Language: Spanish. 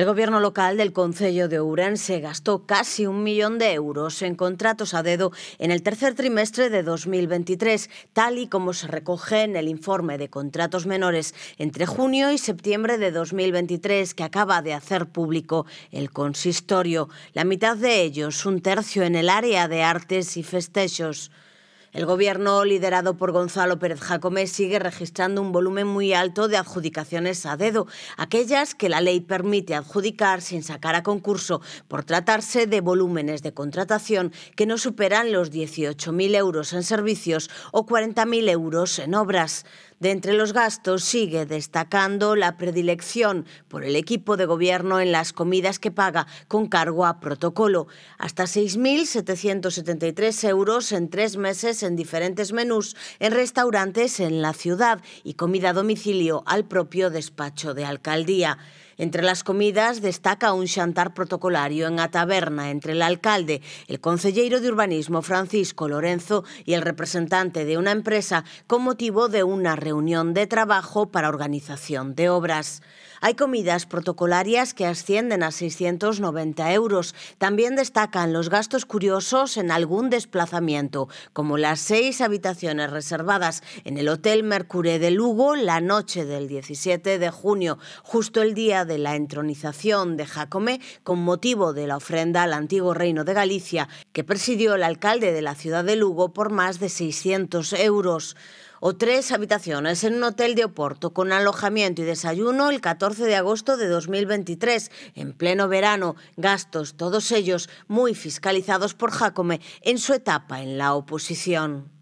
El gobierno local del Concello de se gastó casi un millón de euros en contratos a dedo en el tercer trimestre de 2023, tal y como se recoge en el informe de contratos menores entre junio y septiembre de 2023 que acaba de hacer público el consistorio. La mitad de ellos, un tercio en el área de artes y festejos. El gobierno, liderado por Gonzalo Pérez Jacomé, sigue registrando un volumen muy alto de adjudicaciones a dedo, aquellas que la ley permite adjudicar sin sacar a concurso, por tratarse de volúmenes de contratación que no superan los 18.000 euros en servicios o 40.000 euros en obras. De entre los gastos sigue destacando la predilección por el equipo de gobierno en las comidas que paga con cargo a protocolo. Hasta 6.773 euros en tres meses en diferentes menús en restaurantes en la ciudad y comida a domicilio al propio despacho de alcaldía. Entre las comidas destaca un chantar protocolario en a taberna entre el alcalde, el concelleiro de urbanismo Francisco Lorenzo y el representante de una empresa con motivo de una reunión de trabajo para organización de obras. Hay comidas protocolarias que ascienden a 690 euros. También destacan los gastos curiosos en algún desplazamiento, como las seis habitaciones reservadas en el Hotel Mercure de Lugo la noche del 17 de junio, justo el día de la entronización de Jacome con motivo de la ofrenda al antiguo reino de Galicia, que presidió el alcalde de la ciudad de Lugo por más de 600 euros o tres habitaciones en un hotel de Oporto con alojamiento y desayuno el 14 de agosto de 2023, en pleno verano, gastos todos ellos muy fiscalizados por Jacome en su etapa en la oposición.